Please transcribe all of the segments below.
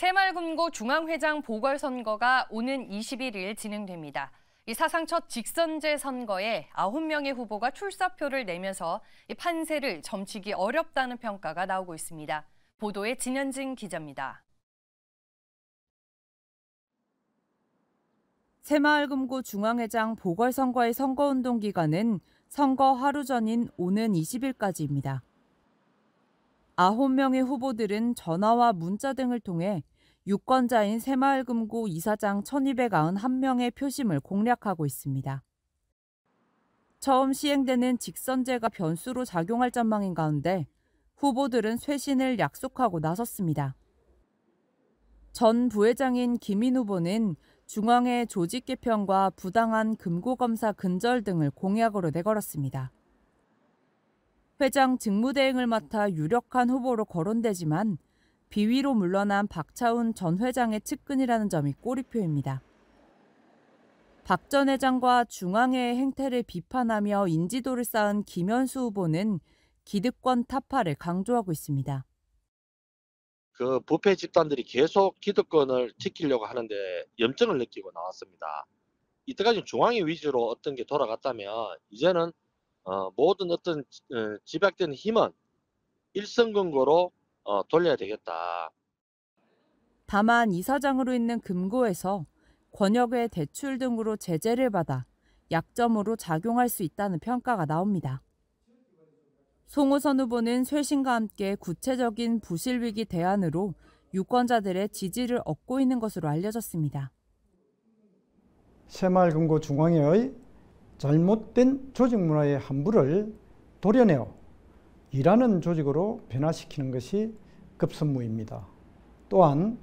새말금고 중앙회장 보궐선거가 오는 21일 진행됩니다. 이 사상 첫 직선제 선거에 9명의 후보가 출사표를 내면서 판세를 점치기 어렵다는 평가가 나오고 있습니다. 보도에 진현진 기자입니다. 새마을금고 중앙회장 보궐선거의 선거운동 기간은 선거 하루 전인 오는 20일까지입니다. 9명의 후보들은 전화와 문자 등을 통해 유권자인 새마을금고 이사장 1291명의 표심을 공략하고 있습니다. 처음 시행되는 직선제가 변수로 작용할 전망인 가운데 후보들은 쇄신을 약속하고 나섰습니다. 전 부회장인 김인 후보는 중앙의 조직 개편과 부당한 금고 검사 근절 등을 공약으로 내걸었습니다. 회장 직무대행을 맡아 유력한 후보로 거론되지만 비위로 물러난 박차운 전 회장의 측근이라는 점이 꼬리표입니다. 박 전 회장과 중앙회의 행태를 비판하며 인지도를 쌓은 김현수 후보는 기득권 타파를 강조하고 있습니다. 그 부패 집단들이 계속 기득권을 지키려고 하는데 염증을 느끼고 나왔습니다. 이때까지 중앙의 위주로 어떤 게 돌아갔다면 이제는 어, 모든 어떤 어, 집약된 힘은 일선근거로 어, 돌려야 되겠다. 다만 이사장으로 있는 금고에서 권역의 대출 등으로 제재를 받아 약점으로 작용할 수 있다는 평가가 나옵니다. 송호선 후보는 쇄신과 함께 구체적인 부실 위기 대안으로 유권자들의 지지를 얻고 있는 것으로 알려졌습니다. 새마을금고 중앙회의 잘못된 조직 문화의 함부를 도려내어 일하는 조직으로 변화시키는 것이 급선무입니다. 또한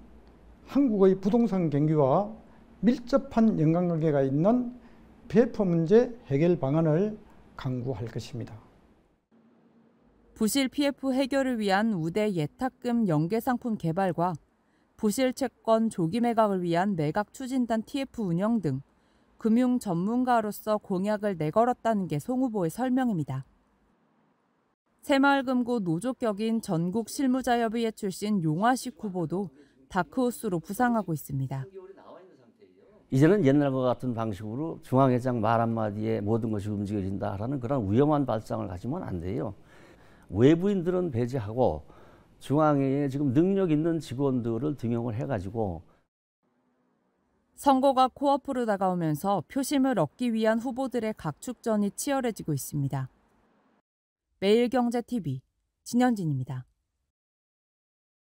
한국의 부동산 경기와 밀접한 연관관계가 있는 PF 문제 해결 방안을 강구할 것입니다. 부실 PF 해결을 위한 우대 예탁금 연계 상품 개발과 부실 채권 조기 매각을 위한 매각 추진단 TF 운영 등 금융 전문가로서 공약을 내걸었다는 게 송 후보의 설명입니다. 새마을금고 노조격인 전국 실무자협의회 출신 용화식 후보도 다크호스로 부상하고 있습니다. 이제는 옛날과 같은 방식으로 중앙회장 말 한마디에 모든 것이 움직여진다라는 그런 위험한 발상을 가지면 안 돼요. 외부인들은 배제하고 중앙에 지금 능력 있는 직원들을 등용을 해가지고 선거가 코앞으로 다가오면서 표심을 얻기 위한 후보들의 각축전이 치열해지고 있습니다. 매일경제TV 진현진입니다.